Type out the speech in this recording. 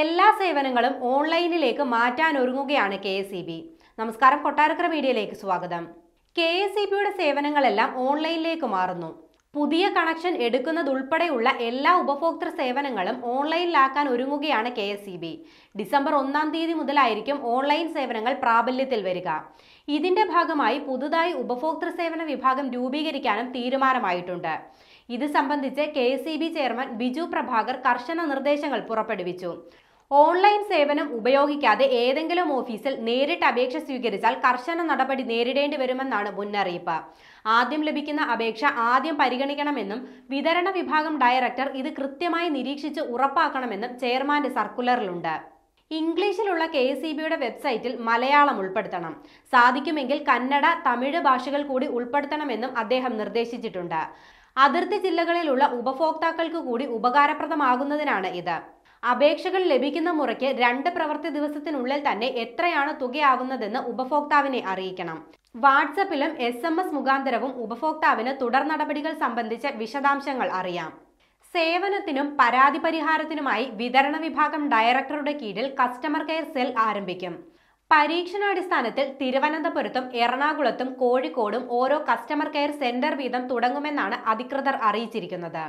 എല്ലാ സേവനങ്ങളും ഓൺലൈനിലേക്ക് മാറ്റാൻ ഒരുങ്ങുകയാണ് കെ എസ് ഇ ബി നമസ്കാരം കൊട്ടാരക്കര മീഡിയയിലേക്ക് സ്വാഗതം കെ എസ് ഇ ബിയുടെ സേവനങ്ങളെല്ലാം ഓൺലൈനിലേക്ക് മാറുന്നു പുതിയ കണക്ഷൻ എടുക്കുന്നതുൾപ്പെടെയുള്ള എല്ലാ ഉപഭോക്തൃ സേവനങ്ങളും ഓൺലൈനിലാക്കാൻ ഒരുങ്ങുകയാണ് K S E B December ഒന്നാം തീയതി മുതലായിരിക്കും ഓൺലൈൻ സേവനങ്ങൾ പ്രാബല്യത്തിൽ വരിക ഇതിന്റെ ഭാഗമായി പുതുതായി ഉപഭോക്തൃ സേവന വിഭാഗം രൂപീകരിക്കാനും തീരുമാനമായിട്ടുണ്ട് ഇത് സംബന്ധിച്ച് കെ ചെയർമാൻ ബിജു പ്രഭാകർ കർശന നിർദ്ദേശങ്ങൾ പുറപ്പെടുവിച്ചു ഓൺലൈൻ സേവനം ഉപയോഗിക്കാതെ ഏതെങ്കിലും ഓഫീസിൽ നേരിട്ട് അപേക്ഷ സ്വീകരിച്ചാൽ കർശന നടപടി നേരിടേണ്ടി വരുമെന്നാണ് മുന്നറിയിപ്പ് ആദ്യം ലഭിക്കുന്ന അപേക്ഷ ആദ്യം പരിഗണിക്കണമെന്നും വിതരണ വിഭാഗം ഡയറക്ടർ ഇത് കൃത്യമായി നിരീക്ഷിച്ച് ഉറപ്പാക്കണമെന്നും ചെയർമാന്റെ സർക്കുലറിലുണ്ട് ഇംഗ്ലീഷിലുള്ള കെ എസ് സി ബിയുടെ വെബ്സൈറ്റിൽ മലയാളം ഉൾപ്പെടുത്തണം സാധിക്കുമെങ്കിൽ കന്നഡ തമിഴ് ഭാഷകൾ കൂടി ഉൾപ്പെടുത്തണമെന്നും അദ്ദേഹം നിർദ്ദേശിച്ചിട്ടുണ്ട് അതിർത്തി ജില്ലകളിലുള്ള ഉപഭോക്താക്കൾക്ക് കൂടി ഉപകാരപ്രദമാകുന്നതിനാണ് ഇത് അപേക്ഷകൾ ലഭിക്കുന്ന മുറയ്ക്ക് രണ്ട് പ്രവൃത്തി ദിവസത്തിനുള്ളിൽ തന്നെ എത്രയാണ് തുകയാവുന്നതെന്ന് ഉപഭോക്താവിനെ അറിയിക്കണം വാട്സപ്പിലും എസ് എം എസ് മുഖാന്തരവും ഉപഭോക്താവിന് തുടർ നടപടികൾ സംബന്ധിച്ച വിശദാംശങ്ങൾ അറിയാം സേവനത്തിനും പരാതി പരിഹാരത്തിനുമായി വിതരണ വിഭാഗം ഡയറക്ടറുടെ കീഴിൽ കസ്റ്റമർ കെയർ സെൽ ആരംഭിക്കും പരീക്ഷണാടിസ്ഥാനത്തിൽ തിരുവനന്തപുരത്തും എറണാകുളത്തും കോഴിക്കോടും ഓരോ കസ്റ്റമർ കെയർ സെന്റർ വീതം തുടങ്ങുമെന്നാണ് അധികൃതർ അറിയിച്ചിരിക്കുന്നത്